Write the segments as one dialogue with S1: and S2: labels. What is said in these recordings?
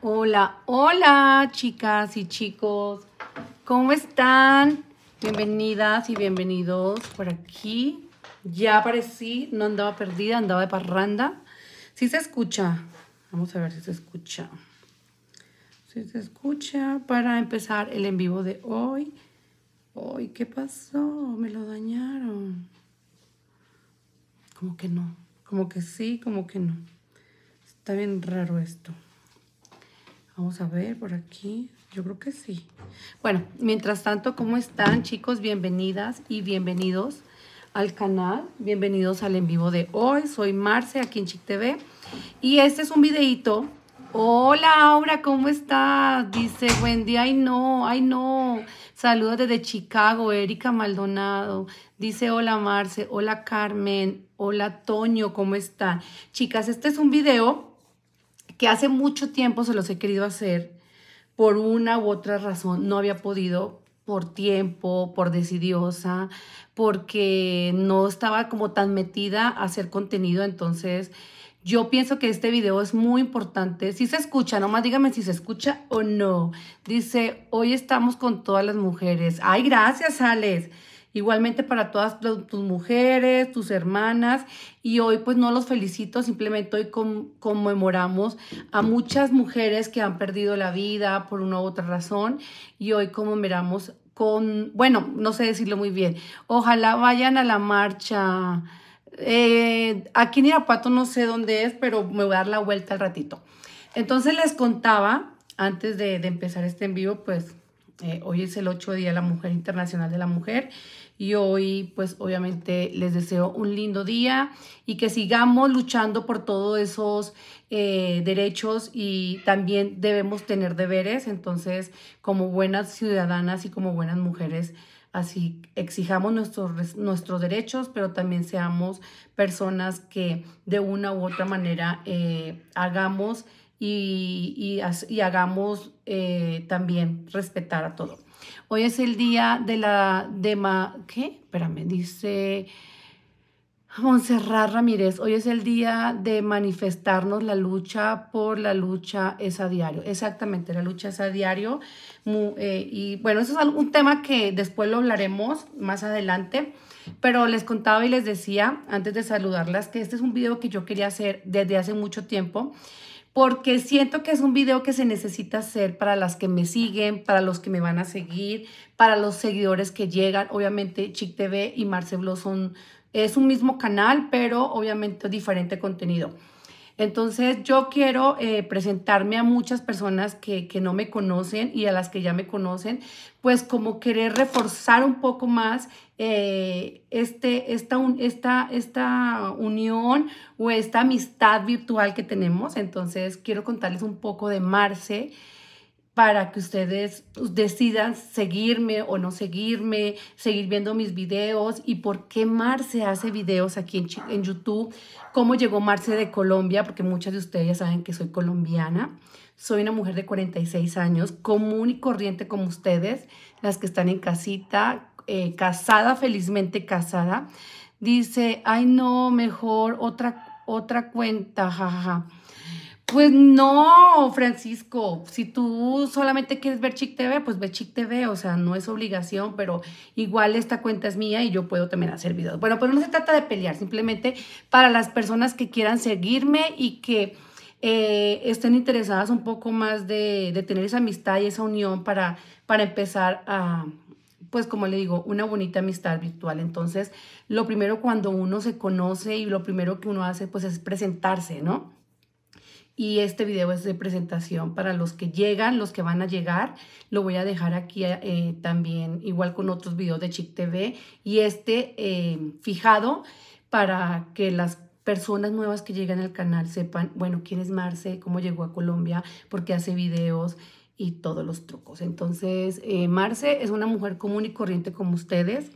S1: Hola, hola chicas y chicos. ¿Cómo están? Bienvenidas y bienvenidos por aquí. Ya aparecí, no andaba perdida, andaba de parranda. Si se escucha. Vamos a ver si se escucha. Si se escucha para empezar el en vivo de hoy. Hoy, ¿qué pasó? Me lo dañaron. Como que no. Como que sí, como que no. Está bien raro esto. Vamos a ver por aquí. Yo creo que sí. Bueno, mientras tanto, ¿cómo están chicos? Bienvenidas y bienvenidos al canal. Bienvenidos al en vivo de hoy. Soy Marce aquí en Chic TV. Y este es un videito. Hola, Aura, ¿cómo estás? Dice, buen día. Ay, no, ay, no. Saludos desde Chicago, Erika Maldonado. Dice, hola, Marce. Hola, Carmen. Hola, Toño, ¿cómo están? Chicas, este es un video que hace mucho tiempo se los he querido hacer, por una u otra razón no había podido, por tiempo, por decidiosa, porque no estaba como tan metida a hacer contenido, entonces... Yo pienso que este video es muy importante. Si se escucha, nomás dígame si se escucha o no. Dice, hoy estamos con todas las mujeres. Ay, gracias, Alex. Igualmente para todas tus mujeres, tus hermanas. Y hoy pues no los felicito, simplemente hoy conmemoramos a muchas mujeres que han perdido la vida por una u otra razón. Y hoy conmemoramos con, bueno, no sé decirlo muy bien. Ojalá vayan a la marcha. Eh, aquí en Irapuato no sé dónde es, pero me voy a dar la vuelta al ratito. Entonces les contaba, antes de, de empezar este en vivo, pues eh, hoy es el 8 Día de la Mujer Internacional de la Mujer y hoy pues obviamente les deseo un lindo día y que sigamos luchando por todos esos eh, derechos y también debemos tener deberes, entonces como buenas ciudadanas y como buenas mujeres, así exijamos nuestros, nuestros derechos, pero también seamos personas que de una u otra manera eh, hagamos y, y, hagamos eh, también respetar a todo. Hoy es el día de la dema, ¿qué? Espérame, dice Monserrat Ramírez, hoy es el día de manifestarnos la lucha por la lucha es a diario. Exactamente, la lucha es a diario. Eh, y bueno, eso es un tema que después lo hablaremos más adelante. Pero les contaba y les decía antes de saludarlas que este es un video que yo quería hacer desde hace mucho tiempo porque siento que es un video que se necesita hacer para las que me siguen, para los que me van a seguir, para los seguidores que llegan. Obviamente Chic TV y Blo son, es un mismo canal, pero obviamente diferente contenido. Entonces yo quiero eh, presentarme a muchas personas que, que, no me conocen y a las que ya me conocen, pues como querer reforzar un poco más eh, este, esta, esta unión o esta amistad virtual que tenemos. Entonces quiero contarles un poco de Marce para que ustedes pues, decidan seguirme o no seguirme, seguir viendo mis videos y por qué Marce hace videos aquí en, en YouTube, cómo llegó Marce de Colombia, porque muchas de ustedes ya saben que soy colombiana, soy una mujer de 46 años, común y corriente como ustedes, las que están en casita, eh, casada, felizmente casada, dice, ay no, mejor otra, otra cuenta, jajaja. Pues no, Francisco, si tú solamente quieres ver Chic TV, pues ve Chic TV, o sea, no es obligación, pero igual esta cuenta es mía y yo puedo también hacer videos. Bueno, pues no se trata de pelear, simplemente para las personas que quieran seguirme y que eh, estén interesadas un poco más de, de, tener esa amistad y esa unión para, para empezar a pues como le digo, una bonita amistad virtual. Entonces, lo primero cuando uno se conoce y lo primero que uno hace, pues es presentarse, ¿no? Y este video es de presentación para los que llegan, los que van a llegar. Lo voy a dejar aquí eh, también, igual con otros videos de Chic TV. Y este eh, fijado para que las personas nuevas que llegan al canal sepan, bueno, quién es Marce, cómo llegó a Colombia, por qué hace videos, y todos los trucos. Entonces, eh, Marce es una mujer común y corriente como ustedes,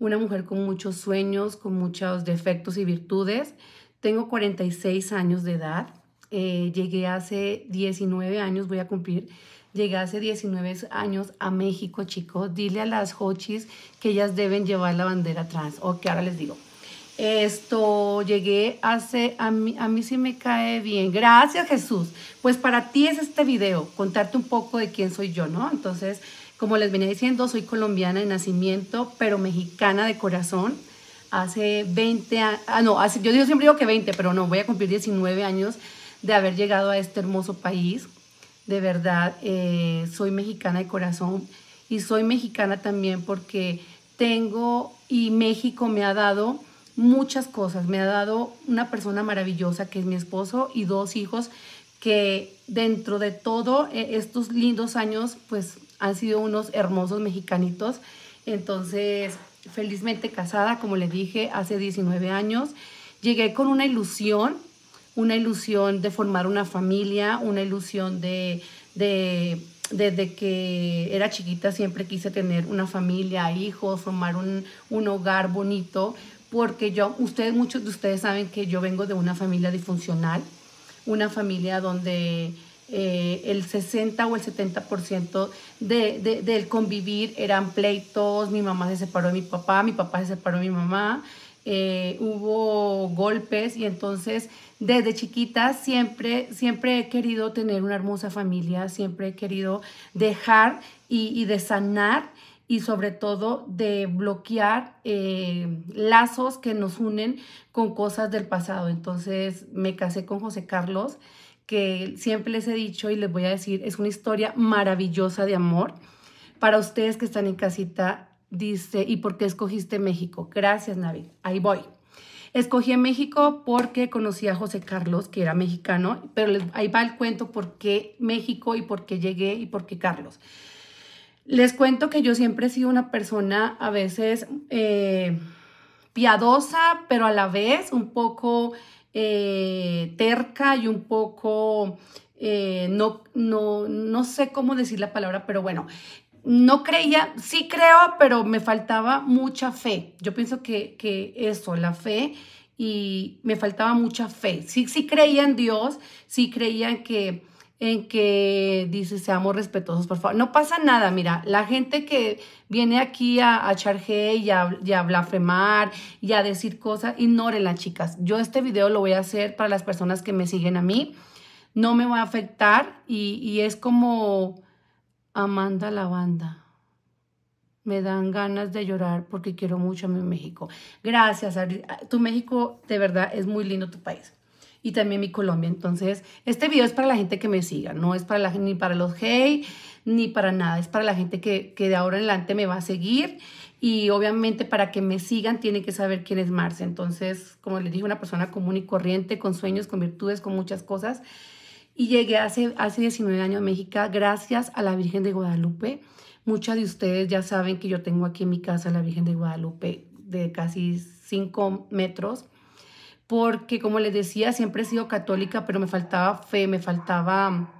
S1: una mujer con muchos sueños, con muchos defectos y virtudes. Tengo 46 años de edad, eh, llegué hace 19 años, voy a cumplir, llegué hace 19 años a México, chicos. Dile a las hochis que ellas deben llevar la bandera trans, o que ahora les digo. Esto, llegué hace, a mí, a sí me cae bien. Gracias Jesús. Pues para ti es este video, contarte un poco de quién soy yo, ¿no? Entonces, como les venía diciendo, soy colombiana de nacimiento, pero mexicana de corazón. Hace 20 años, ah, no, yo siempre digo que 20, pero no, voy a cumplir 19 años de haber llegado a este hermoso país. De verdad, eh, soy mexicana de corazón y soy mexicana también porque tengo y México me ha dado muchas cosas. Me ha dado una persona maravillosa que es mi esposo y dos hijos que dentro de todo e, estos lindos años pues han sido unos hermosos mexicanitos. Entonces, felizmente casada, como les dije, hace 19 años, llegué con una ilusión, una ilusión de formar una familia, una ilusión de, desde que era chiquita siempre quise tener una familia, hijos, formar un, un hogar bonito, porque yo, ustedes, muchos de ustedes saben que yo vengo de una familia disfuncional, una familia donde eh, el 60 o el 70% de, del convivir eran pleitos, mi mamá se separó de mi papá, mi papá se separó de mi mamá, eh, hubo golpes y entonces desde chiquita siempre, siempre he querido tener una hermosa familia, siempre he querido dejar y, y de sanar y sobre todo de bloquear eh, lazos que nos unen con cosas del pasado. Entonces me casé con José Carlos, que siempre les he dicho y les voy a decir, es una historia maravillosa de amor. Para ustedes que están en casita, dice, ¿y por qué escogiste México? Gracias, Navi. Ahí voy. Escogí México porque conocí a José Carlos, que era mexicano, pero ahí va el cuento por qué México y por qué llegué y por qué Carlos. Les cuento que yo siempre he sido una persona a veces eh, piadosa, pero a la vez un poco eh, terca y un poco, eh, no, no, sé cómo decir la palabra, pero bueno, no creía, sí creo, pero me faltaba mucha fe. Yo pienso que, eso, la fe, y me faltaba mucha fe. Sí, sí creía en Dios, sí creía en que en que dice, seamos respetuosos, por favor. No pasa nada, mira, la gente que viene aquí a, a charge y a, y blasfemar y a decir cosas, las chicas. Yo este video lo voy a hacer para las personas que me siguen a mí. No me va a afectar y, y es como Amanda la banda. Me dan ganas de llorar porque quiero mucho a mi México. Gracias, Ari. Tu México, de verdad, es muy lindo tu país y también mi Colombia. Entonces, este video es para la gente que me siga, no es para la, ni para los hey, ni para nada, es para la gente que, que de ahora en adelante me va a seguir y obviamente para que me sigan tiene que saber quién es Marce. Entonces, como les dije, una persona común y corriente, con sueños, con virtudes, con muchas cosas. Y llegué hace, hace 19 años a México gracias a la Virgen de Guadalupe. Muchas de ustedes ya saben que yo tengo aquí en mi casa la Virgen de Guadalupe de casi 5 metros porque como les decía, siempre he sido católica, pero me faltaba fe, me faltaba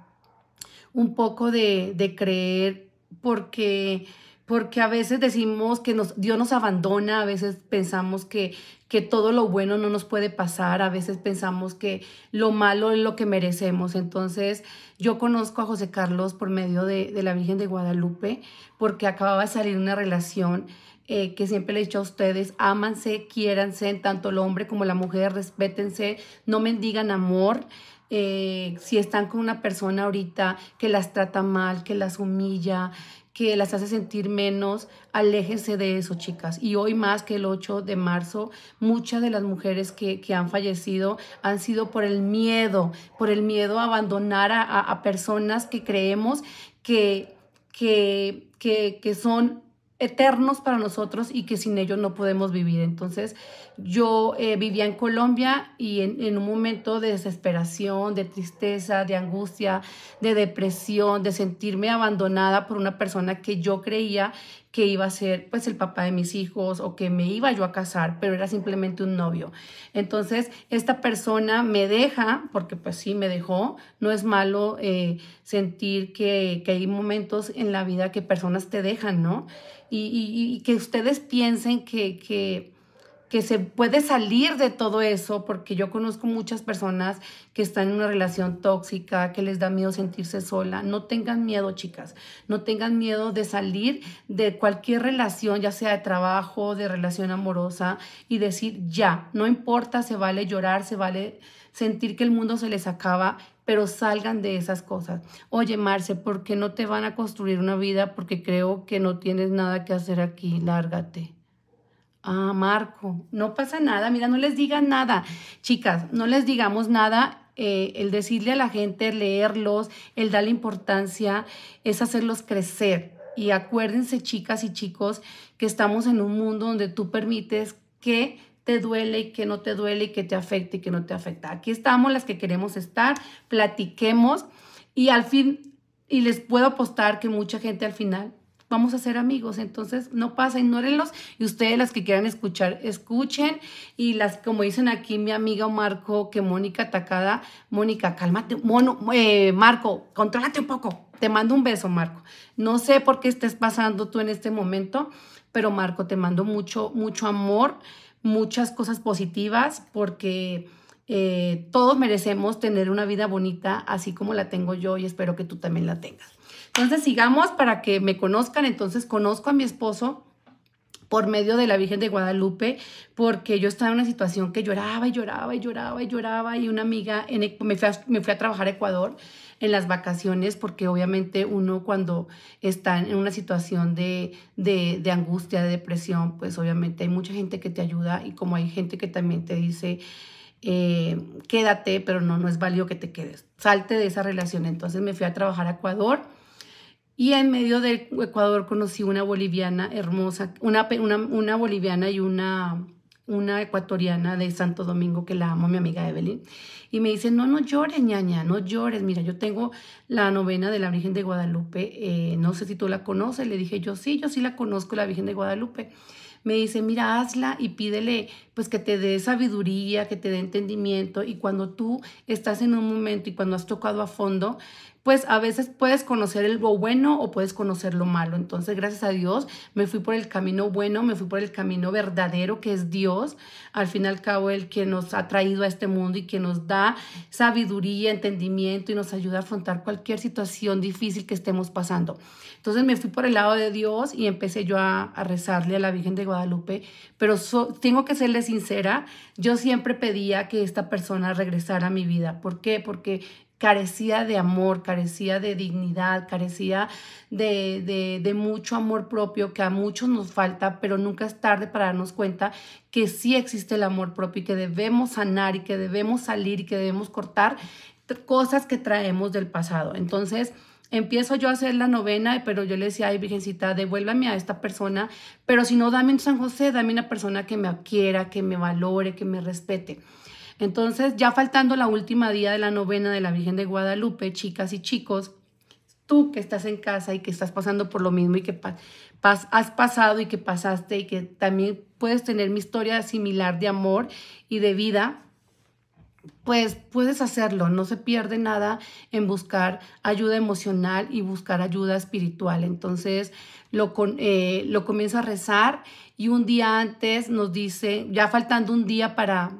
S1: un poco de, de creer, porque, porque a veces decimos que nos, Dios nos abandona, a veces pensamos que, que todo lo bueno no nos puede pasar, a veces pensamos que lo malo es lo que merecemos. Entonces yo conozco a José Carlos por medio de, de la Virgen de Guadalupe, porque acababa de salir una relación eh, que siempre le he dicho a ustedes, ámanse, quiéranse, tanto el hombre como la mujer, respétense, no mendigan amor. Eh, si están con una persona ahorita que las trata mal, que las humilla, que las hace sentir menos, aléjense de eso, chicas. Y hoy más que el 8 de marzo, muchas de las mujeres que, han fallecido han sido por el miedo, por el miedo a abandonar a, personas que creemos que, que, que, que son eternos para nosotros y que sin ellos no podemos vivir. Entonces, yo eh, vivía en Colombia y en, un momento de desesperación, de tristeza, de angustia, de depresión, de sentirme abandonada por una persona que yo creía que iba a ser pues el papá de mis hijos o que me iba yo a casar, pero era simplemente un novio. Entonces, esta persona me deja, porque pues sí, me dejó. No es malo eh, sentir que, hay momentos en la vida que personas te dejan, ¿no? Y, que ustedes piensen que, que que se puede salir de todo eso, porque yo conozco muchas personas que están en una relación tóxica, que les da miedo sentirse sola. No tengan miedo, chicas, no tengan miedo de salir de cualquier relación, ya sea de trabajo, de relación amorosa, y decir, ya, no importa, se vale llorar, se vale sentir que el mundo se les acaba, pero salgan de esas cosas. Oye, Marce, ¿por qué no te van a construir una vida? Porque creo que no tienes nada que hacer aquí, lárgate. Ah, Marco, no pasa nada, mira, no les diga nada. Chicas, no les digamos nada. Eh, el decirle a la gente, leerlos, el darle importancia, es hacerlos crecer. Y acuérdense, chicas y chicos, que estamos en un mundo donde tú permites que te duele y que no te duele y que te afecte y que no te afecta. Aquí estamos las que queremos estar, platiquemos y al fin, y les puedo apostar que mucha gente al final vamos a ser amigos. Entonces, no pasa, ignórenlos. Y ustedes, las que quieran escuchar, escuchen. Y las, como dicen aquí mi amiga Marco, que Mónica atacada, Mónica, cálmate, mono, eh, Marco, contrólate un poco. Te mando un beso, Marco. No sé por qué estés pasando tú en este momento, pero Marco, te mando mucho, mucho amor, muchas cosas positivas, porque eh, todos merecemos tener una vida bonita, así como la tengo yo, y espero que tú también la tengas. Entonces sigamos para que me conozcan. Entonces conozco a mi esposo por medio de la Virgen de Guadalupe, porque yo estaba en una situación que lloraba y lloraba y lloraba y lloraba y una amiga, en, me, fui a, trabajar a Ecuador en las vacaciones, porque obviamente uno cuando está en una situación de, angustia, de depresión, pues obviamente hay mucha gente que te ayuda y como hay gente que también te dice, eh, quédate, pero no, no es válido que te quedes, salte de esa relación. Entonces me fui a trabajar a Ecuador y en medio del Ecuador conocí una boliviana hermosa, una, una, boliviana y una, una ecuatoriana de Santo Domingo que la amo, mi amiga Evelyn, y me dice, no, no llores, ñaña, no llores, mira, yo tengo la novena de la Virgen de Guadalupe, eh, no sé si tú la conoces, le dije yo, sí, yo sí la conozco, la Virgen de Guadalupe. Me dice, mira, hazla y pídele, pues que te dé sabiduría, que te dé entendimiento, y cuando tú estás en un momento y cuando has tocado a fondo, pues a veces puedes conocer lo bueno o puedes conocer lo malo. Entonces, gracias a Dios, me fui por el camino bueno, me fui por el camino verdadero que es Dios. Al fin y al cabo, el que nos ha traído a este mundo y que nos da sabiduría, entendimiento y nos ayuda a afrontar cualquier situación difícil que estemos pasando. Entonces, me fui por el lado de Dios y empecé yo a, rezarle a la Virgen de Guadalupe. Pero tengo que serle sincera, yo siempre pedía que esta persona regresara a mi vida. ¿Por qué? Porque carecía de amor, carecía de dignidad, carecía de, de, mucho amor propio que a muchos nos falta, pero nunca es tarde para darnos cuenta que sí existe el amor propio y que debemos sanar y que debemos salir y que debemos cortar cosas que traemos del pasado. Entonces, empiezo yo a hacer la novena, pero yo le decía, ay, Virgencita, devuélvame a esta persona, pero si no, dame un San José, dame una persona que me quiera, que me valore, que me respete. Entonces, ya faltando la última día de la novena de la Virgen de Guadalupe, chicas y chicos, tú que estás en casa y que estás pasando por lo mismo y que has pasado y que pasaste y que también puedes tener mi historia similar de amor y de vida, pues puedes hacerlo, no se pierde nada en buscar ayuda emocional y buscar ayuda espiritual. Entonces lo, eh, lo comienza a rezar y un día antes nos dice, ya faltando un día para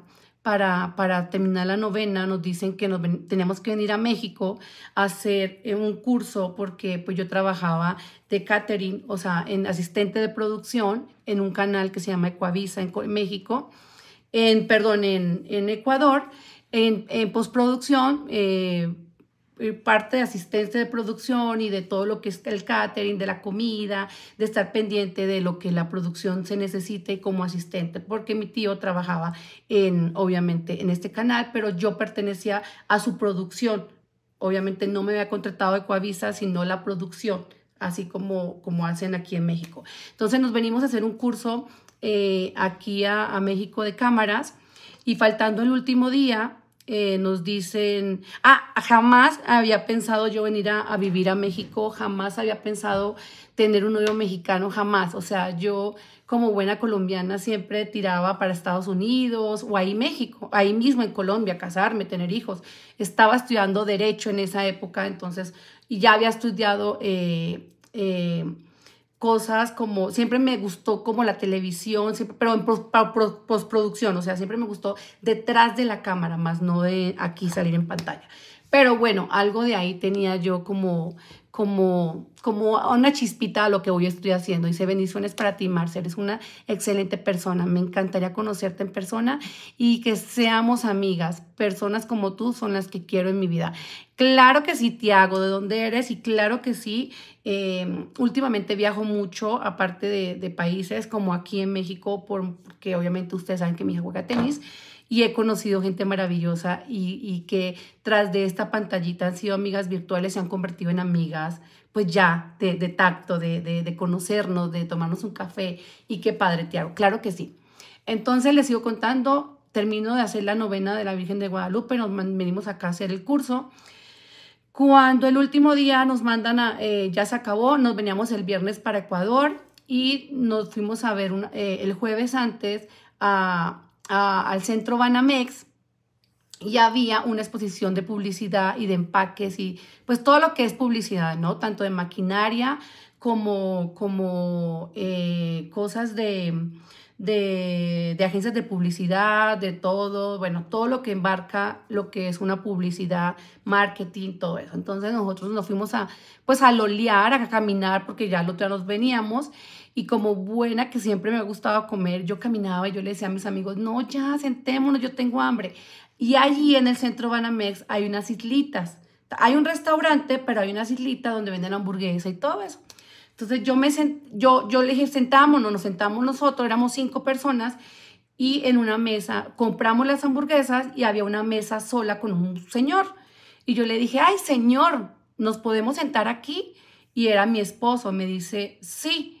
S1: para, terminar la novena, nos dicen que nos tenemos que venir a México a hacer eh, un curso porque pues yo trabajaba de catering, o sea, en asistente de producción en un canal que se llama Ecuavisa en México, en, perdón, en, Ecuador, en, postproducción. Eh, eh, parte de asistencia de producción y de todo lo que es el catering, de la comida, de estar pendiente de lo que la producción se necesite como asistente, porque mi tío trabajaba en, obviamente, en este canal, pero yo pertenecía a su producción. Obviamente no me había contratado de Coavisa, sino la producción, así como, como hacen aquí en México. Entonces nos venimos a hacer un curso eh, aquí a México de cámaras y faltando el último día, eh, nos dicen, ah, jamás había pensado yo venir a, vivir a México, jamás había pensado tener un novio mexicano, jamás. O sea, yo como buena colombiana siempre tiraba para Estados Unidos o ahí México, ahí mismo en Colombia, casarme, tener hijos. Estaba estudiando derecho en esa época, entonces, y ya había estudiado... Eh, eh, cosas como, siempre me gustó como la televisión, siempre, pero en postproducción, o sea, siempre me gustó detrás de la cámara, más no de aquí salir en pantalla. Pero bueno, algo de ahí tenía yo como, como, como una chispita a lo que hoy estoy haciendo. Dice, bendiciones para ti, Marcia, eres una excelente persona. Me encantaría conocerte en persona y que seamos amigas. Personas como tú son las que quiero en mi vida. Claro que sí, Tiago, de dónde eres y claro que sí. Em, últimamente viajo mucho, aparte de, países como aquí en México, porque obviamente ustedes saben que mi hija juega tenis y he conocido gente maravillosa y, que tras de esta pantallita han sido amigas virtuales, se han convertido en amigas, pues ya de, tacto, de, conocernos, de tomarnos un café y qué padre, te claro que sí. Entonces les sigo contando, termino de hacer la novena de la Virgen de Guadalupe, nos venimos acá a hacer el curso. Cuando el último día nos mandan eh, ya se acabó, nos veníamos el viernes para Ecuador y nos fuimos a ver eh, el jueves antes a al centro Banamex y había una exposición de publicidad y de empaques y pues todo lo que es publicidad, ¿no? Tanto de maquinaria como, como eh, cosas de, de, agencias de publicidad, de todo, bueno, todo lo que embarca lo que es una publicidad, marketing, todo eso. Entonces nosotros nos fuimos a, pues, a lolear, a caminar, porque ya el otro día nos veníamos y como buena que siempre me gustaba comer, yo caminaba y yo le decía a mis amigos, no, ya, sentémonos, yo tengo hambre. Y allí en el centro Banamex hay unas islitas. Hay un restaurante, pero hay unas islitas donde venden hamburguesa y todo eso. Entonces yo, me yo, yo le dije, sentámonos, nos sentamos nosotros, éramos cinco personas y en una mesa compramos las hamburguesas y había una mesa sola con un señor. Y yo le dije, ay señor, ¿nos podemos sentar aquí? Y era mi esposo, me dice, sí.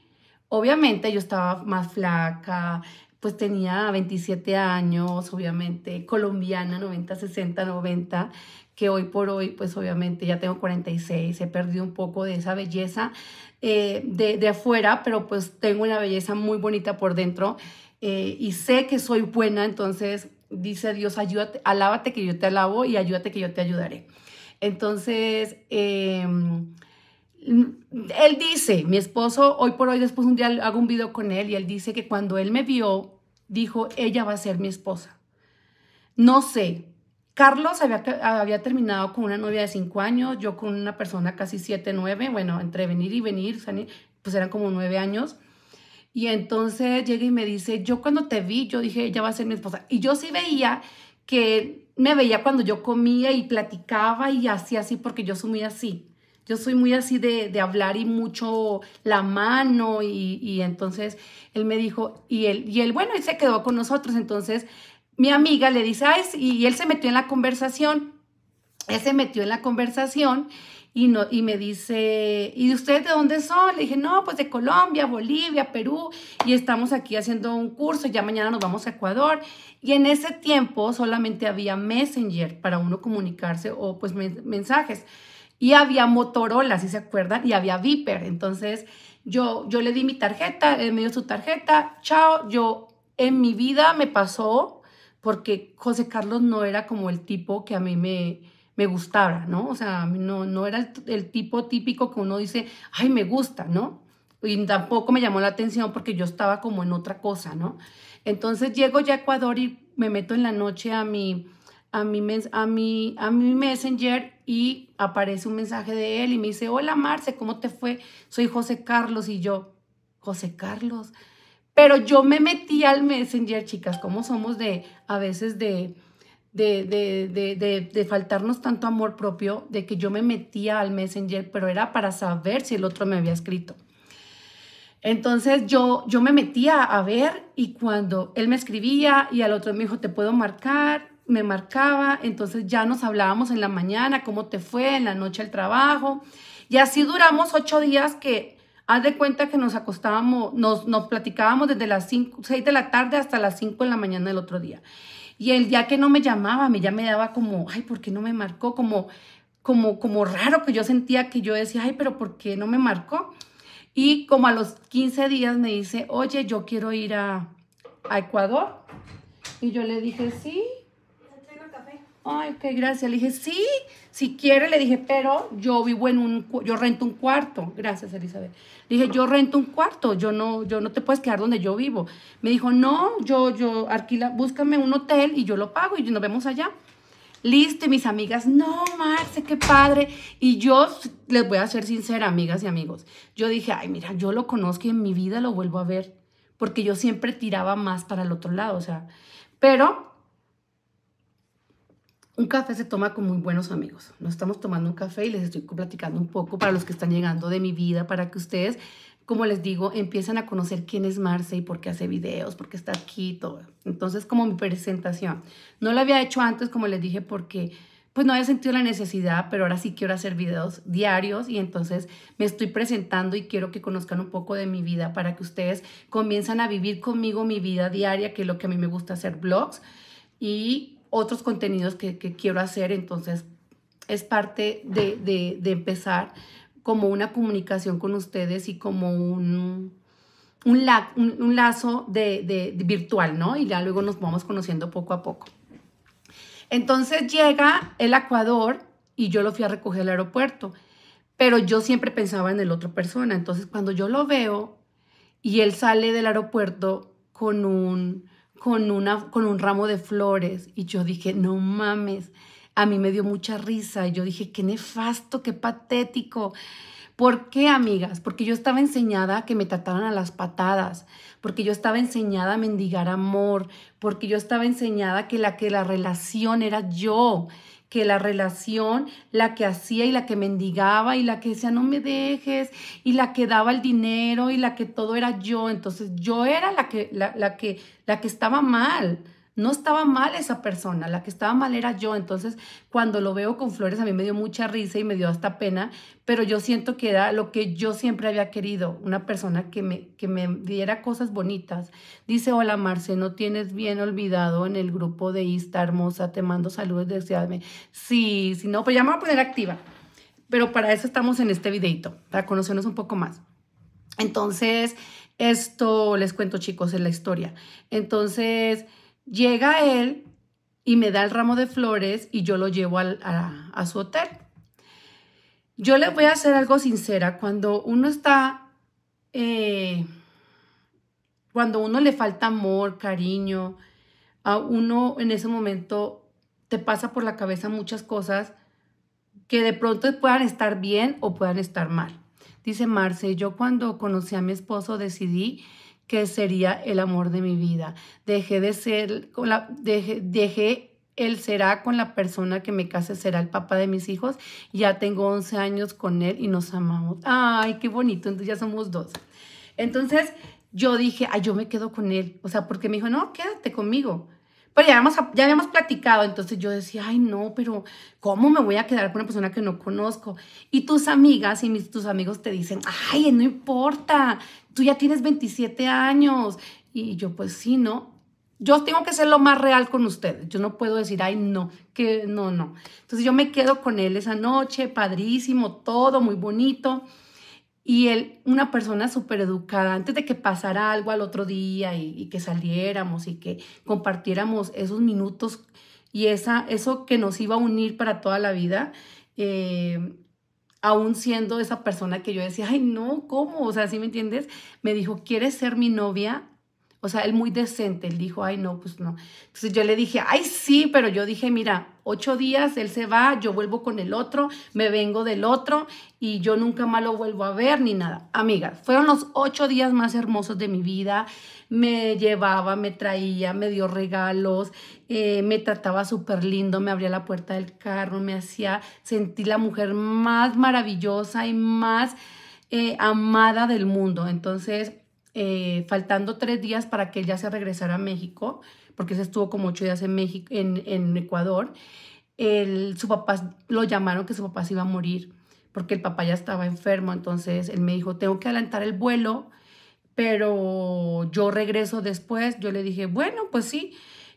S1: Obviamente yo estaba más flaca, pues tenía 27 años, obviamente, colombiana, 90, 60, 90, que hoy por hoy, pues obviamente ya tengo 46, he perdido un poco de esa belleza eh, de, afuera, pero pues tengo una belleza muy bonita por dentro eh, y sé que soy buena, entonces dice Dios, ayúdate, alábate que yo te alabo y ayúdate que yo te ayudaré. Entonces, em, él dice, mi esposo, hoy por hoy, después un día hago un video con él y él dice que cuando él me vio, dijo, ella va a ser mi esposa. No sé, Carlos había, terminado con una novia de cinco años, yo con una persona casi siete, 9, bueno, entre venir y venir, pues eran como nueve años. Y entonces llega y me dice, yo cuando te vi, yo dije, ella va a ser mi esposa. Y yo sí veía que me veía cuando yo comía y platicaba y hacía así, porque yo sumía así. Yo soy muy así de, de hablar y mucho la mano y, y, entonces él me dijo, y él, y él, bueno, él se quedó con nosotros, entonces mi amiga le dice, y él se metió en la conversación, él se metió en la conversación y, no, y me dice, ¿y ustedes de dónde son? Le dije, no, pues de Colombia, Bolivia, Perú, y estamos aquí haciendo un curso, ya mañana nos vamos a Ecuador. Y en ese tiempo solamente había Messenger para uno comunicarse o pues mensajes. Y había Motorola, si se acuerdan, y había Viper. Entonces yo, yo le di mi tarjeta, él eh, me dio su tarjeta, chao. Yo en mi vida me pasó porque José Carlos no era como el tipo que a mí me, me gustaba, ¿no? O sea, no, no era el, tipo típico que uno dice, ay, me gusta, ¿no? Y tampoco me llamó la atención porque yo estaba como en otra cosa, ¿no? Entonces llego ya a Ecuador y me meto en la noche a mi, a mi, a mi, a mi messenger y aparece un mensaje de él y me dice, hola Marce, ¿cómo te fue? Soy José Carlos y yo, José Carlos. Pero yo me metí al Messenger, chicas, como somos de a veces de, de, de, faltarnos tanto amor propio, de que yo me metía al Messenger, pero era para saber si el otro me había escrito. Entonces yo, yo me metía a ver y cuando él me escribía y al otro me dijo, te puedo marcar me marcaba, entonces ya nos hablábamos en la mañana, cómo te fue, en la noche el trabajo. Y así duramos ocho días que haz de cuenta que nos acostábamos, nos, nos platicábamos desde las seis de la tarde hasta las cinco de la mañana del otro día. Y el día que no me llamaba, me ya me daba como, ay, ¿por qué no me marcó? Como, como, como raro que yo sentía que yo decía, ay, pero ¿por qué no me marcó? Y como a los quince días me dice, oye, yo quiero ir a, a Ecuador. Y yo le dije, sí, ay, qué gracias. Le dije, sí, si quiere, le dije, pero yo vivo en un, yo rento un cuarto. Gracias, Elizabeth. dije, yo rento un cuarto, yo no, yo no te puedes quedar donde yo vivo. Me dijo, no, yo, yo, alquila, búscame un hotel y yo lo pago y nos vemos allá. Listo, mis amigas, no, Marce, qué padre. Y yo les voy a ser sincera, amigas y amigos. Yo dije, ay, mira, yo lo conozco y en mi vida lo vuelvo a ver, porque yo siempre tiraba más para el otro lado, o sea, pero un café se toma con muy buenos amigos. Nos estamos tomando un café y les estoy platicando un poco para los que están llegando de mi vida, para que ustedes, como les digo, empiecen a conocer quién es Marce y por qué hace videos, por qué está aquí, todo. Entonces, como mi presentación. No la había hecho antes, como les dije, porque pues no había sentido la necesidad, pero ahora sí quiero hacer videos diarios y entonces me estoy presentando y quiero que conozcan un poco de mi vida para que ustedes comiencen a vivir conmigo mi vida diaria, que es lo que a mí me gusta hacer, blogs. Y otros contenidos que, quiero hacer, entonces es parte de, empezar como una comunicación con ustedes y como un, un, un, lazo de, virtual, ¿no? Y ya luego nos vamos conociendo poco a poco. Entonces llega el Ecuador y yo lo fui a recoger al aeropuerto, pero yo siempre pensaba en el otro persona. Entonces cuando yo lo veo y él sale del aeropuerto con un con, una, con un ramo de flores y yo dije, no mames, a mí me dio mucha risa y yo dije, qué nefasto, qué patético. ¿Por qué, amigas? Porque yo estaba enseñada a que me trataran a las patadas, porque yo estaba enseñada a mendigar amor, porque yo estaba enseñada que la que la relación era yo que la relación, la que hacía y la que mendigaba y la que decía no me dejes y la que daba el dinero y la que todo era yo, entonces yo era la que, la, la que, la que estaba mal, no estaba mal esa persona, la que estaba mal era yo. Entonces, cuando lo veo con flores, a mí me dio mucha risa y me dio hasta pena, pero yo siento que era lo que yo siempre había querido, una persona que me, me diera cosas bonitas. Dice, hola Marce, no tienes bien olvidado en el grupo de Insta Hermosa, te mando saludos, deseadme. Sí, sí, no, pues ya me voy a poner activa. Pero para eso estamos en este videito, para conocernos un poco más. Entonces, esto les cuento chicos, en la historia. Entonces... Llega él y me da el ramo de flores y yo lo llevo a, su hotel. Yo le voy a hacer algo sincera. Cuando uno está, eh, cuando uno le falta amor, cariño, a uno en ese momento te pasa por la cabeza muchas cosas que de pronto puedan estar bien o puedan estar mal. Dice Marce, yo cuando conocí a mi esposo decidí que sería el amor de mi vida. Dejé de ser, con la, dejé, dejé él será con la persona que me case, será el papá de mis hijos. Ya tengo 11 años con él y nos amamos. Ay, qué bonito, entonces ya somos dos. Entonces yo dije, ay, yo me quedo con él. O sea, porque me dijo, no, quédate conmigo. Pero ya habíamos, ya habíamos platicado, entonces yo decía, ay no, pero ¿cómo me voy a quedar con una persona que no conozco? Y tus amigas y mis, tus amigos te dicen, ay, no importa, tú ya tienes 27 años. Y yo pues sí, ¿no? Yo tengo que ser lo más real con ustedes. Yo no puedo decir, ay, no, que no, no. Entonces yo me quedo con él esa noche, padrísimo, todo muy bonito y él, una persona súper educada, antes de que pasara algo al otro día y, que saliéramos y que compartiéramos esos minutos y esa, eso que nos iba a unir para toda la vida, eh, aún siendo esa persona que yo decía, ay, no, ¿cómo? O sea, si me entiendes? Me dijo, ¿quieres ser mi novia? O sea, él muy decente, él dijo, ay, no, pues no. Entonces yo le dije, ay, sí, pero yo dije, mira, ocho días, él se va, yo vuelvo con el otro, me vengo del otro y yo nunca más lo vuelvo a ver ni nada. Amiga, fueron los ocho días más hermosos de mi vida. Me llevaba, me traía, me dio regalos, eh, me trataba súper lindo, me abría la puerta del carro, me hacía, sentir la mujer más maravillosa y más eh, amada del mundo. Entonces, eh, faltando tres días para que él ya se regresara a México, porque se estuvo como ocho días en, México, en, Ecuador, el su papá lo llamaron que su papá se iba a morir, porque el papá ya estaba enfermo, entonces él me dijo, tengo que adelantar el vuelo, pero yo regreso después, yo le dije, bueno, pues sí,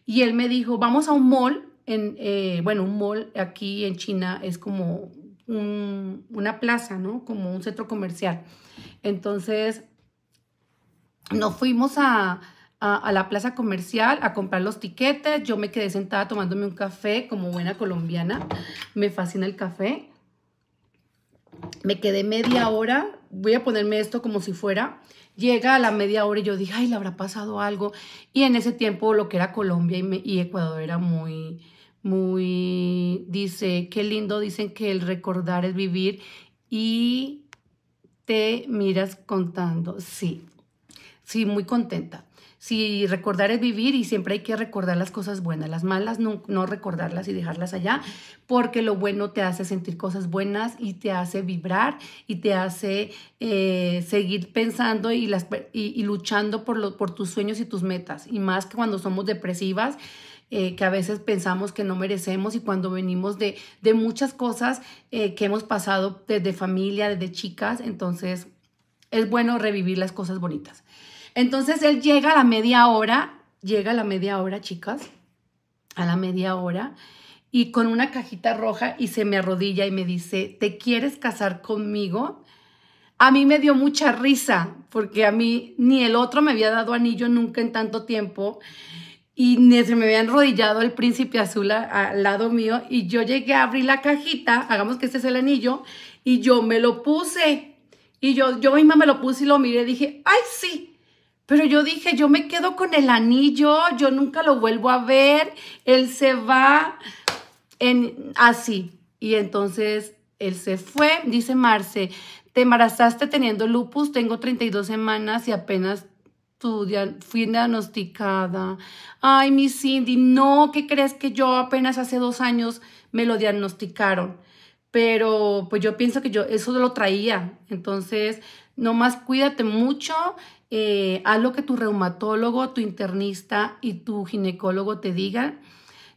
S1: y él me dijo, vamos a un mall, en, eh, bueno, un mall aquí en China es como una plaza, ¿no? Como un centro comercial. Entonces nos fuimos a, la plaza comercial a comprar los tiquetes. Yo me quedé sentada tomándome un café como buena colombiana. Me fascina el café. Me quedé media hora. Voy a ponerme esto como si fuera. Llega a la media hora y yo dije, ay, le habrá pasado algo. Y en ese tiempo lo que era Colombia y, y Ecuador era muy, muy, dice, qué lindo, dicen que el recordar es vivir y te miras contando. Sí, Sí, muy contenta. Sí, recordar es vivir y siempre hay que recordar las cosas buenas. Las malas no, recordarlas y dejarlas allá, porque lo bueno te hace sentir cosas buenas y te hace vibrar y te hace eh, seguir pensando y, las, luchando por, por tus sueños y tus metas. Y más que cuando somos depresivas, eh, que a veces pensamos que no merecemos y cuando venimos de, muchas cosas eh, que hemos pasado desde familia, desde chicas, entonces es bueno revivir las cosas bonitas. Entonces él llega a la media hora, llega a la media hora, chicas, a la media hora, y con una cajita roja y se me arrodilla y me dice, ¿te quieres casar conmigo? A mí me dio mucha risa, porque a mí ni el otro me había dado anillo nunca en tanto tiempo y ni se me había arrodillado el príncipe azul al lado mío y yo llegué a abrir la cajita, hagamos que este es el anillo, y yo me lo puse. Y yo, yo misma me lo puse y lo miré, dije, ay sí, pero yo dije, yo me quedo con el anillo, yo nunca lo vuelvo a ver, él se va en, así. Y entonces él se fue, dice Marce, te embarazaste teniendo lupus, tengo 32 semanas y apenas tu fui diagnosticada. Ay, mi Cindy, no, ¿qué crees que yo apenas hace dos años me lo diagnosticaron? pero pues yo pienso que yo eso lo traía. Entonces, nomás cuídate mucho, eh, haz lo que tu reumatólogo, tu internista y tu ginecólogo te digan.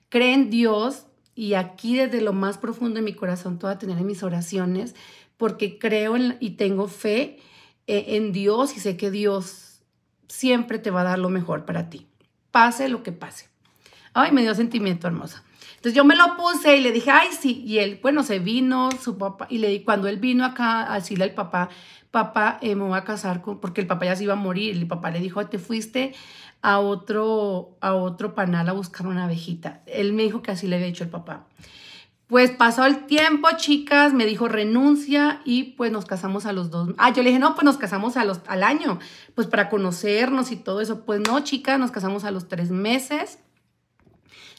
S1: Cree en Dios y aquí desde lo más profundo de mi corazón toda tener en mis oraciones porque creo y tengo fe eh, en Dios y sé que Dios siempre te va a dar lo mejor para ti. Pase lo que pase. Ay, me dio sentimiento hermosa. Entonces yo me lo puse y le dije, ay, sí. Y él, bueno, se vino, su papá, y le cuando él vino acá a decirle al papá, papá, eh, me voy a casar con, porque el papá ya se iba a morir. El papá le dijo, te fuiste a otro, a otro panal a buscar una abejita. Él me dijo que así le había dicho el papá. Pues pasó el tiempo, chicas, me dijo renuncia y pues nos casamos a los dos. Ah, yo le dije, no, pues nos casamos a los, al año, pues para conocernos y todo eso. Pues no, chicas, nos casamos a los tres meses.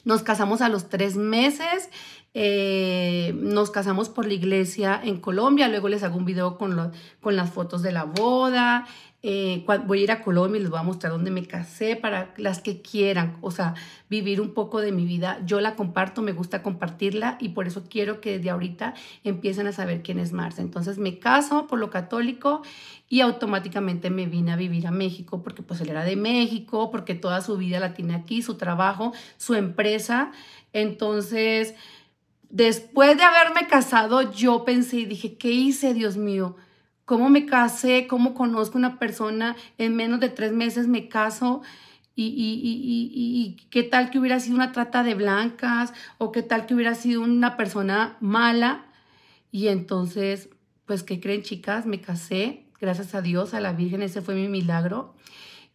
S1: Nos casamos a los tres meses, eh, nos casamos por la iglesia en Colombia, luego les hago un video con, con las fotos de la boda, eh, voy a ir a Colombia y les voy a mostrar dónde me casé para las que quieran, o sea, vivir un poco de mi vida. Yo la comparto, me gusta compartirla y por eso quiero que desde ahorita empiecen a saber quién es Marce. Entonces me caso por lo católico y automáticamente me vine a vivir a México porque pues él era de México, porque toda su vida la tiene aquí, su trabajo, su empresa. Entonces, después de haberme casado, yo pensé y dije, ¿qué hice, Dios mío? ¿Cómo me casé? ¿Cómo conozco una persona? En menos de tres meses me caso. Y, y, y, y, qué tal que hubiera sido una trata de blancas o qué tal que hubiera sido una persona mala. Y entonces, pues, ¿qué creen chicas? Me casé gracias a Dios, a la Virgen, ese fue mi milagro.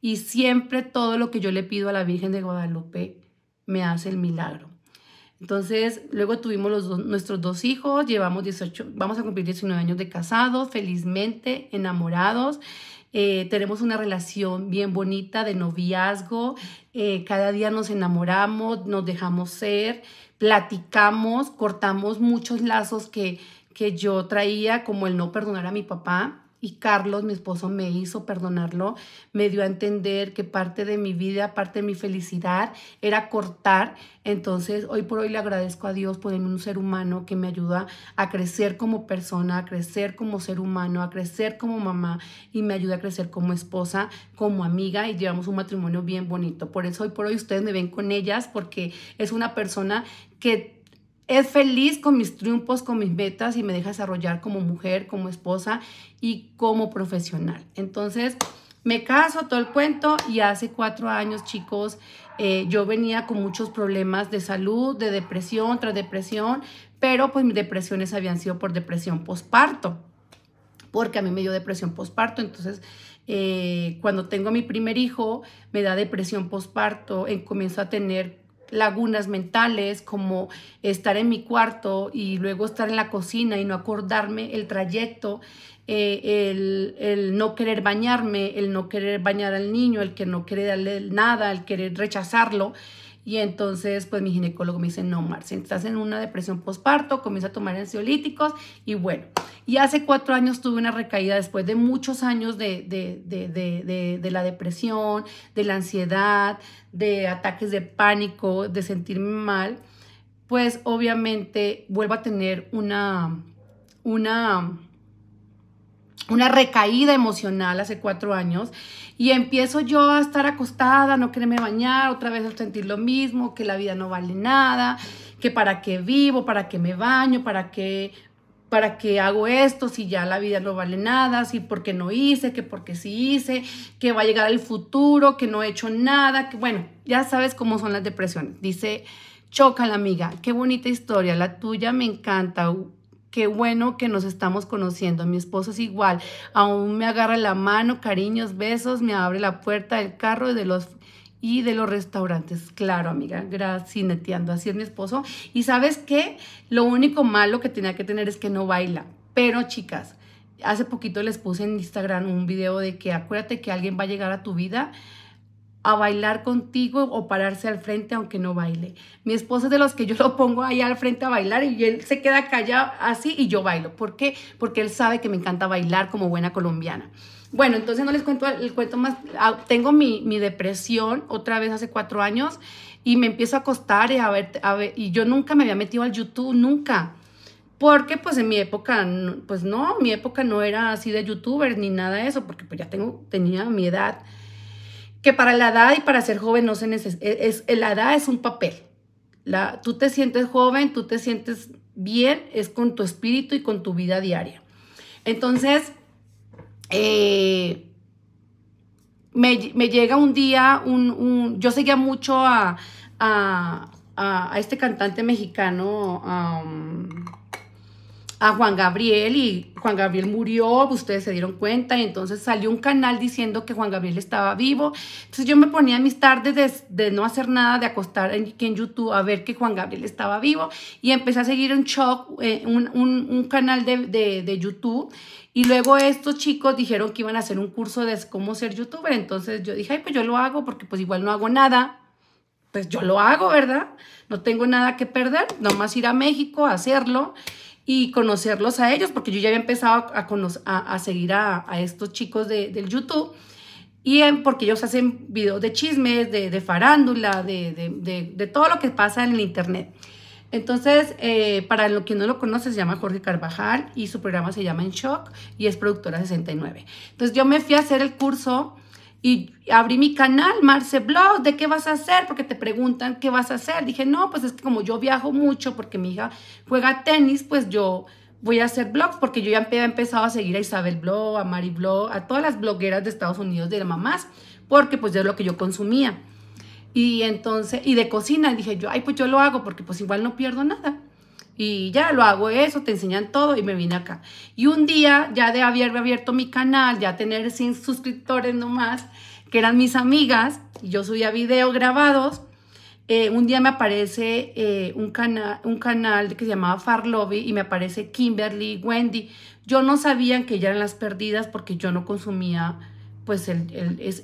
S1: Y siempre todo lo que yo le pido a la Virgen de Guadalupe me hace el milagro. Entonces, luego tuvimos los nuestros dos hijos, llevamos 18, vamos a cumplir 19 años de casados, felizmente enamorados. Eh, tenemos una relación bien bonita de noviazgo, eh, cada día nos enamoramos, nos dejamos ser, platicamos, cortamos muchos lazos que, que yo traía, como el no perdonar a mi papá, y Carlos, mi esposo, me hizo perdonarlo, me dio a entender que parte de mi vida, parte de mi felicidad era cortar. Entonces, hoy por hoy le agradezco a Dios por un ser humano que me ayuda a crecer como persona, a crecer como ser humano, a crecer como mamá y me ayuda a crecer como esposa, como amiga y llevamos un matrimonio bien bonito. Por eso hoy por hoy ustedes me ven con ellas porque es una persona que es feliz con mis triunfos, con mis metas y me deja desarrollar como mujer, como esposa y como profesional. Entonces, me caso, todo el cuento y hace cuatro años, chicos, eh, yo venía con muchos problemas de salud, de depresión, tras depresión, pero pues mis depresiones habían sido por depresión posparto, porque a mí me dio depresión posparto, entonces eh, cuando tengo a mi primer hijo, me da depresión posparto, en eh, comienzo a tener lagunas mentales, como estar en mi cuarto y luego estar en la cocina y no acordarme el trayecto, eh, el, el, no querer bañarme, el no querer bañar al niño, el que no quiere darle nada, el querer rechazarlo. Y entonces, pues mi ginecólogo me dice, no, Marcia, estás en una depresión postparto, comienza a tomar ansiolíticos y bueno. Y hace cuatro años tuve una recaída después de muchos años de, de la depresión, de la ansiedad, de ataques de pánico, de sentirme mal. Pues obviamente vuelvo a tener una, una una recaída emocional hace cuatro años y empiezo yo a estar acostada, no quererme bañar, otra vez a sentir lo mismo, que la vida no vale nada, que para qué vivo, para qué me baño, para qué para qué hago esto, si ya la vida no vale nada, si porque no hice, que porque sí hice, que va a llegar el futuro, que no he hecho nada, que bueno, ya sabes cómo son las depresiones. Dice, choca la amiga, qué bonita historia, la tuya me encanta, qué bueno que nos estamos conociendo. Mi esposo es igual, aún me agarra la mano, cariños, besos, me abre la puerta del carro y de los y de los restaurantes. Claro, amiga, gracineteando. Así es mi esposo. Y sabes qué? Lo único malo que tenía que tener es que no baila. Pero chicas, hace poquito les puse en Instagram un video de que acuérdate que alguien va a llegar a tu vida a bailar contigo o pararse al frente aunque no baile. Mi esposo es de los que yo lo pongo ahí al frente a bailar y él se queda callado así y yo bailo. ¿Por qué? Porque él sabe que me encanta bailar como buena colombiana. Bueno, entonces no les cuento el cuento más. Ah, tengo mi, depresión otra vez hace cuatro años y me empiezo a acostar y a ver, a ver, y yo nunca me había metido al YouTube, nunca. Porque pues en mi época, pues no, mi época no era así de youtuber ni nada de eso, porque pues, ya tengo, tenía mi edad que para la edad y para ser joven no se necesita, e-, es, la edad es un papel. La, tú te sientes joven, tú te sientes bien, es con tu espíritu y con tu vida diaria. Entonces, eh, me, llega un día, un, un yo seguía mucho a, a, este cantante mexicano, a Juan Gabriel y Juan Gabriel murió, ustedes se dieron cuenta y entonces salió un canal diciendo que Juan Gabriel estaba vivo. Entonces yo me ponía mis tardes de, no hacer nada, de acostar aquí en YouTube a ver que Juan Gabriel estaba vivo y empecé a seguir un shock, eh, un, canal de, de, YouTube y luego estos chicos dijeron que iban a hacer un curso de cómo ser youtuber, entonces yo dije, ay, pues yo lo hago porque pues igual no hago nada. Pues yo lo hago, ¿verdad? No tengo nada que perder, nomás ir a México a hacerlo y conocerlos a ellos, porque yo ya había empezado a, seguir a, estos chicos de, del YouTube, y porque ellos hacen videos de chismes, de, farándula, de, todo lo que pasa en el Internet. Entonces, eh, para lo que no lo conoce, se llama Jorge Carvajal y su programa se llama En Shock y es productora 69. Entonces, yo me fui a hacer el curso y abrí mi canal, Marce Blog, ¿de qué vas a hacer? Porque te preguntan qué vas a hacer. Dije, no, pues es que como yo viajo mucho porque mi hija juega tenis, pues yo voy a hacer blogs porque yo ya he empezado a seguir a Isabel Blog, a Mari Blog, a todas las blogueras de Estados Unidos de las mamás, porque pues es lo que yo consumía. Y entonces, y de cocina, dije yo, ay, pues yo lo hago porque pues igual no pierdo nada y ya lo hago eso, te enseñan todo y me vine acá. Y un día, ya de haber abierto mi canal, ya tener 100 suscriptores nomás, que eran mis amigas, y yo subía videos grabados, eh, un día me aparece eh, un, un canal que se llamaba Far Lobby y me aparece Kimberly, Wendy. Yo no sabía que ya eran las perdidas porque yo no consumía pues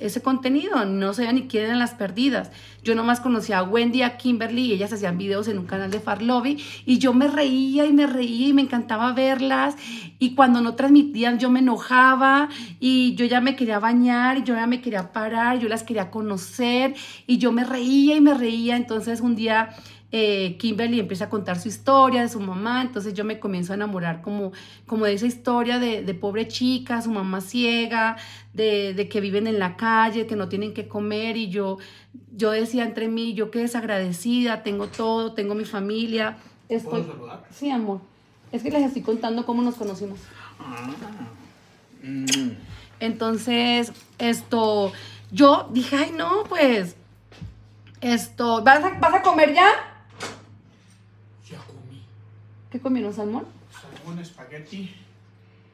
S1: ese contenido, no sabía ni quién eran las perdidas. Yo nomás conocía a Wendy, a Kimberly y ellas hacían videos en un canal de Farlovi y yo me reía y me reía y me encantaba verlas y cuando no transmitían yo me enojaba y yo ya me quería bañar y yo ya me quería parar, yo las quería conocer y yo me reía y me reía, entonces un día eh, Kimberly empieza a contar su historia de su mamá, entonces yo me comienzo a enamorar como, como de esa historia de, pobre chica, su mamá ciega, de, que viven en la calle, que no tienen que comer y yo, yo decía entre mí, yo qué desagradecida, tengo todo, tengo mi familia. Estoy... ¿Puedo saludar? Sí, amor. Es que les estoy contando cómo nos conocimos. Ah. Entonces, esto, yo dije, ay, no, pues, esto, ¿vas a, ¿vas a comer ya? ¿Qué comieron? ¿Salmón? Salmón, espagueti.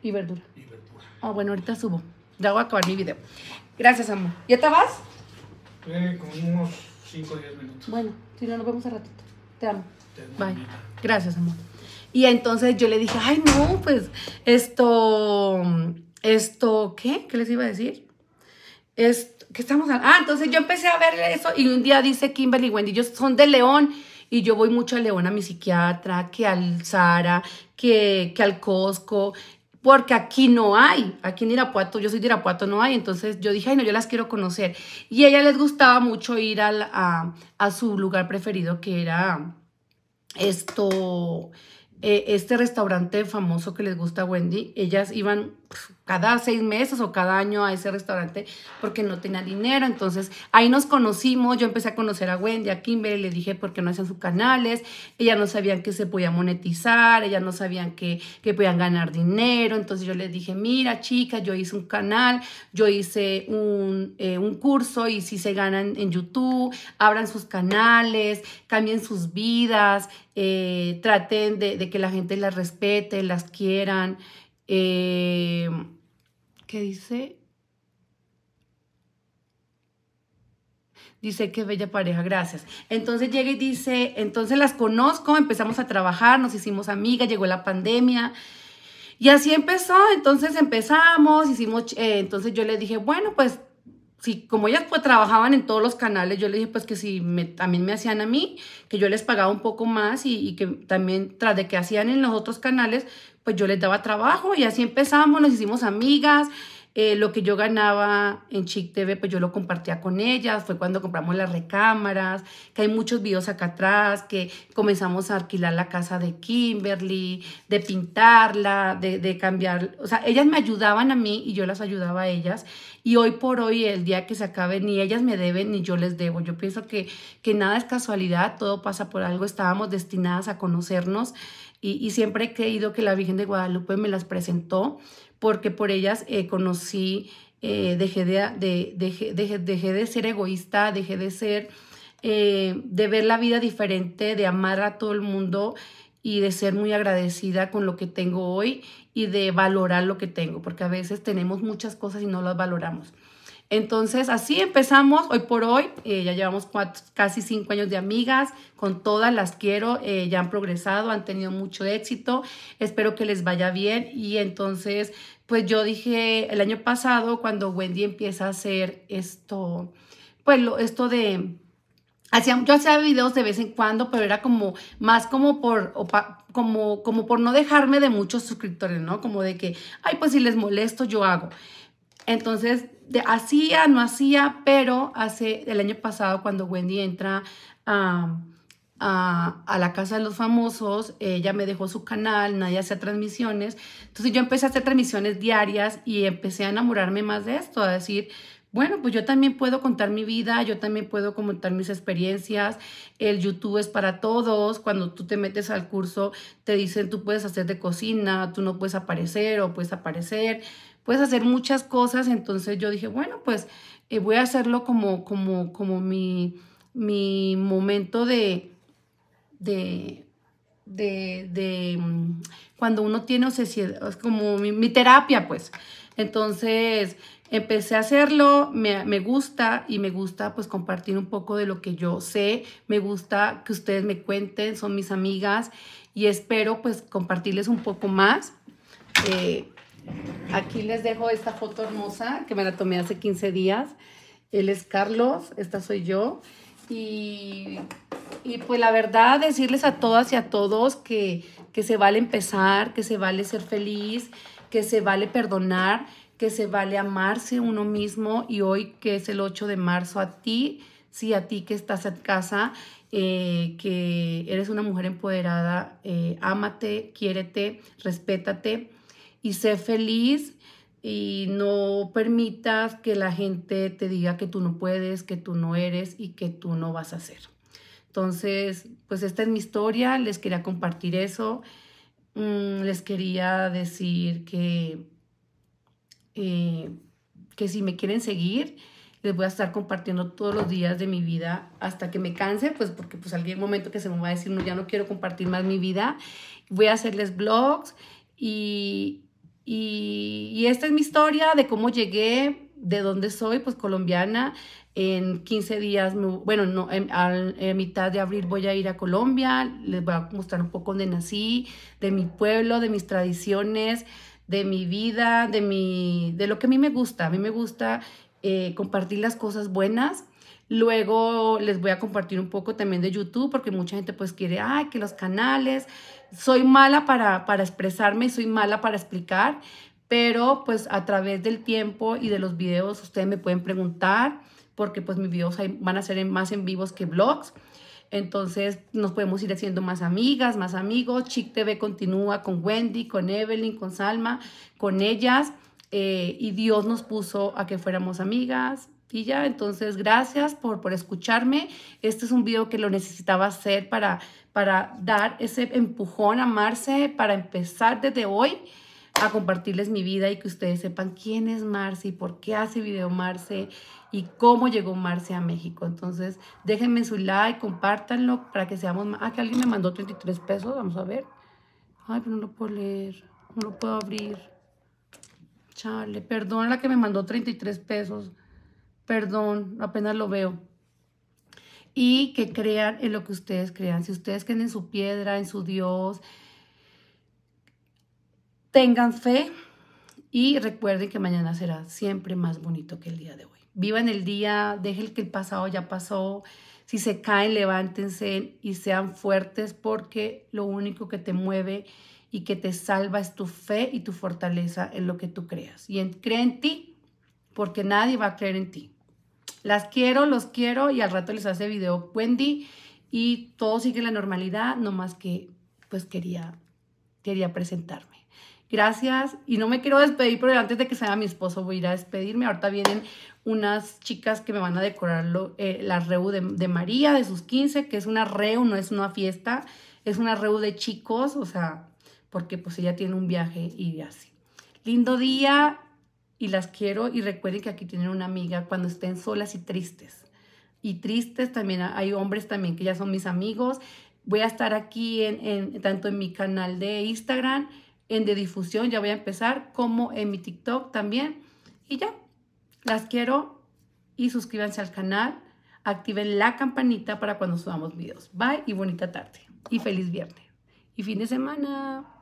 S1: Y verdura. Y verdura. Ah, bueno, ahorita subo. Ya voy a acabar mi video. Gracias, amor. ¿Ya te vas? Eh, con unos 5 o 10 minutos. Bueno, si no, nos vemos al ratito. Te amo. Te amo. Bye. Gracias, amor. Y entonces yo le dije, ay, no, pues esto, esto, ¿qué? ¿Qué les iba a decir? ¿qué estamos hablando? Ah, entonces yo empecé a ver eso y un día dice Kimberly Wendy, ellos son de León. Y yo voy mucho a León a mi psiquiatra, que al Sara, que, al Costco, porque aquí no hay, aquí en Irapuato, yo soy de Irapuato, no hay, entonces yo dije, ay no, yo las quiero conocer. Y a ella les gustaba mucho ir a, su lugar preferido, que era esto, eh, este restaurante famoso que les gusta a Wendy, ellas iban cada seis meses o cada año a ese restaurante porque no tenía dinero. Entonces ahí nos conocimos, yo empecé a conocer a Wendy, a Kimberly, le dije porque no hacían sus canales, ellas no sabían que se podía monetizar, ellas no sabían que, podían ganar dinero, entonces yo les dije, mira chicas, yo hice un canal, yo hice eh, un, curso y si se ganan en YouTube, abran sus canales, cambien sus vidas, eh, traten de, de, que la gente las respete, las quieran. Eh, que dice... Dice que bella pareja, gracias. Entonces llega y dice, entonces las conozco, empezamos a trabajar, nos hicimos amigas, llegó la pandemia. Y así empezó, entonces empezamos, hicimos, eh, entonces yo le dije, bueno, pues si como ellas pues trabajaban en todos los canales, yo le dije pues que si me, también me hacían a mí, que yo les pagaba un poco más y, y, que también tras de que hacían en los otros canales, pues yo les daba trabajo y así empezamos, nos hicimos amigas. Eh, lo que yo ganaba en Chic TV, pues yo lo compartía con ellas. Fue cuando compramos las recámaras, que hay muchos videos acá atrás, que comenzamos a alquilar la casa de Kimberly, de pintarla, de, cambiar. O sea, ellas me ayudaban a mí y yo las ayudaba a ellas. Y hoy por hoy, el día que se acabe, ni ellas me deben ni yo les debo. Yo pienso que, que nada es casualidad, todo pasa por algo. Estábamos destinadas a conocernos y, siempre he creído que la Virgen de Guadalupe me las presentó porque por ellas eh, conocí, eh, dejé, de, de, de, ser egoísta, dejé de ser, eh, de ver la vida diferente, de amar a todo el mundo y de ser muy agradecida con lo que tengo hoy y de valorar lo que tengo, porque a veces tenemos muchas cosas y no las valoramos. Entonces, así empezamos hoy por hoy. Eh, ya llevamos casi cinco años de amigas. Con todas las quiero. Eh, ya han progresado, han tenido mucho éxito. Espero que les vaya bien. Y entonces, pues yo dije el año pasado, cuando Wendy empieza a hacer esto, pues lo, esto de Hacía, yo hacía videos de vez en cuando, pero era como más como por como como por no dejarme de muchos suscriptores, ¿no? Como de que, ay, pues si les molesto yo hago. Entonces, de, hacía, no hacía, pero hace el año pasado cuando Wendy entra a, a, a, la casa de los famosos, ella me dejó su canal, nadie hacía transmisiones. Entonces yo empecé a hacer transmisiones diarias y empecé a enamorarme más de esto, a decir, bueno, pues yo también puedo contar mi vida, yo también puedo contar mis experiencias. El YouTube es para todos. Cuando tú te metes al curso, te dicen tú puedes hacer de cocina, tú no puedes aparecer o puedes aparecer hacer muchas cosas, entonces yo dije, bueno, pues eh, voy a hacerlo como, como, como mi, momento de, de, de, mm, cuando uno tiene obsesión, es como mi, terapia, pues. Entonces empecé a hacerlo, me, gusta y me gusta pues compartir un poco de lo que yo sé, me gusta que ustedes me cuenten, son mis amigas y espero pues compartirles un poco más. Eh, Aquí les dejo esta foto hermosa que me la tomé hace 15 días. Él es Carlos, esta soy yo. Y, y pues la verdad, decirles a todas y a todos que, que se vale empezar, que se vale ser feliz, que se vale perdonar, que se vale amarse uno mismo. Y hoy que es el 8 de marzo a ti, sí, a ti que estás en casa, eh, que eres una mujer empoderada, eh, ámate, quiérete, respétate y sé feliz y no permitas que la gente te diga que tú no puedes, que tú no eres y que tú no vas a ser. Entonces, pues esta es mi historia, les quería compartir eso, mm, les quería decir que, eh, que si me quieren seguir, les voy a estar compartiendo todos los días de mi vida hasta que me canse, pues porque pues algún momento que se me va a decir, no, ya no quiero compartir más mi vida, voy a hacerles blogs y, y, esta es mi historia de cómo llegué, de dónde soy, pues colombiana. En 15 días, bueno, no, en, a, mitad de abril voy a ir a Colombia, les voy a mostrar un poco dónde nací, de mi pueblo, de mis tradiciones, de mi vida, de, mi, de lo que a mí me gusta. A mí me gusta eh, compartir las cosas buenas. Luego les voy a compartir un poco también de YouTube, porque mucha gente pues quiere, ay, que los canales, soy mala para, expresarme, soy mala para explicar, pero pues a través del tiempo y de los videos ustedes me pueden preguntar, porque pues mis videos van a ser más en vivos que blogs. Entonces nos podemos ir haciendo más amigas, más amigos. Chic TV continúa con Wendy, con Evelyn, con Salma, con ellas. Eh, y Dios nos puso a que fuéramos amigas. Y ya, entonces gracias por, por escucharme. Este es un video que lo necesitaba hacer para para dar ese empujón, a Marce, para empezar desde hoy a compartirles mi vida y que ustedes sepan quién es Marce y por qué hace video Marce y cómo llegó Marce a México. Entonces, déjenme su like, compártanlo para que seamos más. Ah, que alguien me mandó 33 pesos, vamos a ver. Ay, pero no lo puedo leer, no lo puedo abrir. Chale, perdón la que me mandó 33 pesos. Perdón, apenas lo veo y que crean en lo que ustedes crean. Si ustedes creen en su piedra, en su Dios, tengan fe y recuerden que mañana será siempre más bonito que el día de hoy. Vivan el día, dejen que el pasado ya pasó. Si se caen, levántense y sean fuertes porque lo único que te mueve y que te salva es tu fe y tu fortaleza en lo que tú creas. Y en, en ti porque nadie va a creer en ti. Las quiero, los quiero y al rato les hace video Wendy y todo sigue la normalidad, no más que pues quería, quería presentarme. Gracias y no me quiero despedir, pero antes de que salga mi esposo voy a ir a despedirme. Ahorita vienen unas chicas que me van a decorar eh, la reu de, María, de sus 15, que es una reu, no es una fiesta, es una reu de chicos, o sea, porque pues ella tiene un viaje y así. Lindo día, y las quiero y recuerden que aquí tienen una amiga cuando estén solas y tristes. Y tristes también, hay hombres también que ya son mis amigos. Voy a estar aquí en, tanto en mi canal de Instagram, en de difusión, ya voy a empezar, como en mi TikTok también. Y ya, las quiero y suscríbanse al canal, activen la campanita para cuando subamos videos. Bye y bonita tarde y feliz viernes y fin de semana.